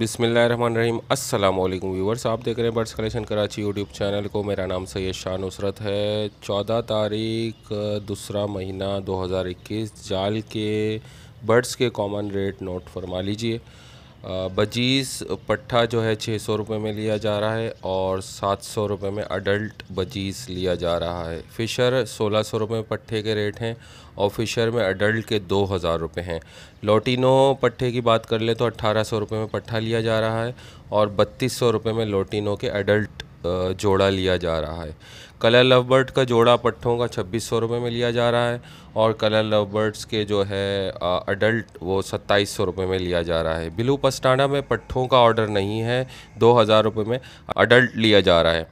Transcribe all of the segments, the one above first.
बिसमीम अल्लाम व्यूवर्स आप देख रहे हैं birds collection Karachi YouTube channel को मेरा नाम सैयद शाह नुसरत है चौदह तारीख दूसरा महीना 2021 जाल के बर्ड्स के कॉमन रेट नोट फरमा लीजिए बजीज़ पट्ठा जो है छः सौ रुपये में लिया जा रहा है और सात सौ रुपये में अडल्ट बजीज़ लिया जा रहा है फ़िशर सोलह सौ रुपये पट्ठे के रेट हैं और फ़िशर में अडल्ट के दो हज़ार रुपये हैं लोटिनो पट्ठे की बात कर ले तो अट्ठारह सौ रुपये में पट्ठा लिया जा रहा है और बत्तीस सौ रुपये में लोटिनो के अडल्ट जोड़ा लिया जा रहा है कलर लव बर्ड का जोड़ा पट्ठों का छब्बीस सौ रुपये में लिया जा रहा है और कलर लव बर्ड्स के जो है अडल्ट वो सत्ताईस सौ रुपये में लिया जा रहा है ब्लू पस्टाना में पट्ठों का ऑर्डर नहीं है दो हज़ार रुपये में अडल्ट लिया जा रहा है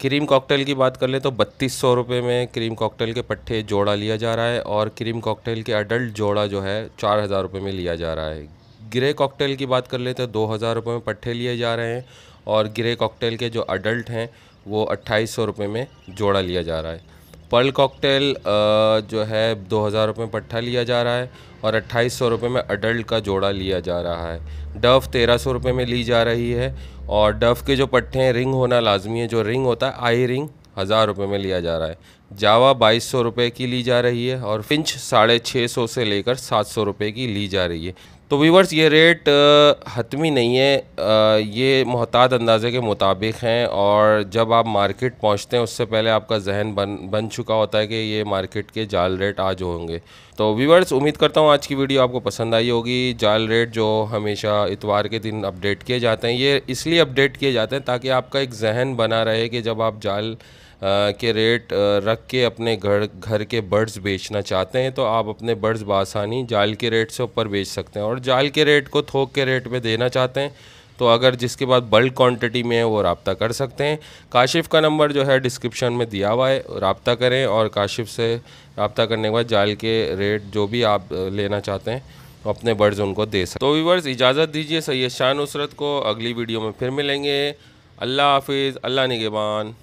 क्रीम कॉकटेल की बात कर लें तो बत्तीस सौ रुपये में क्रीम कॉकटेल के पट्ठे जोड़ा लिया जा रहा है और क्रीम कॉकटेल के अडल्ट जोड़ा जो है चार हज़ार रुपये में लिया जा रहा है ग्रे कॉकटेल की बात कर लें तो दो हज़ार रुपये में पट्ठे लिए जा रहे हैं और ग्रे कॉकटेल के जो अडल्ट हैं वो अट्ठाईस सौ रुपये में जोड़ा लिया जा रहा है पर्ल कॉकटेल जो है दो हज़ार रुपये में पट्ठा लिया जा रहा है और अट्ठाईस सौ रुपये में अडल्ट का जोड़ा लिया जा रहा है डव तेरह सौ रुपये में ली जा रही है और डव के जो पट्ठे हैं रिंग होना लाजमी है जो रिंग होता है आई रिंग हज़ार रुपये में लिया जा रहा है जावा बाईस सौ रुपये की ली जा रही है और फिंच साढ़े छः सौ से लेकर सात सौ रुपये की ली जा रही है तो वीवर्स ये रेट हतमी नहीं है ये महतात अंदाज़े के मुताबिक हैं और जब आप मार्केट पहुंचते हैं उससे पहले आपका जहन बन बन चुका होता है कि ये मार्केट के जाल रेट आज होंगे तो वीवर्स उम्मीद करता हूं आज की वीडियो आपको पसंद आई होगी जाल रेट जो हमेशा इतवार के दिन अपडेट किए जाते हैं ये इसलिए अपडेट किए जाते हैं ताकि आपका एक जहन बना रहे कि जब आप जाल के रेट रख के अपने घर घर के बर्ड्स बेचना चाहते हैं तो आप अपने बर्ड्स बासानी जाल के रेट से ऊपर बेच सकते हैं और जाल के रेट को थोक के रेट में देना चाहते हैं तो अगर जिसके बाद बल्क क्वांटिटी में है वो रबता कर सकते हैं काशिफ़ का नंबर जो है डिस्क्रिप्शन में दिया हुआ है रबता करें और काशिफ़ से रबता करने के बाद जाल के रेट जो भी आप लेना चाहते हैं तो अपने बर्ड्स उनको दे सकते तो वीवर्स इजाज़त दीजिए सैद शाह नुसरत को अगली वीडियो में फिर मिलेंगे अल्लाह हाफिज़ अल्लाह निगेबान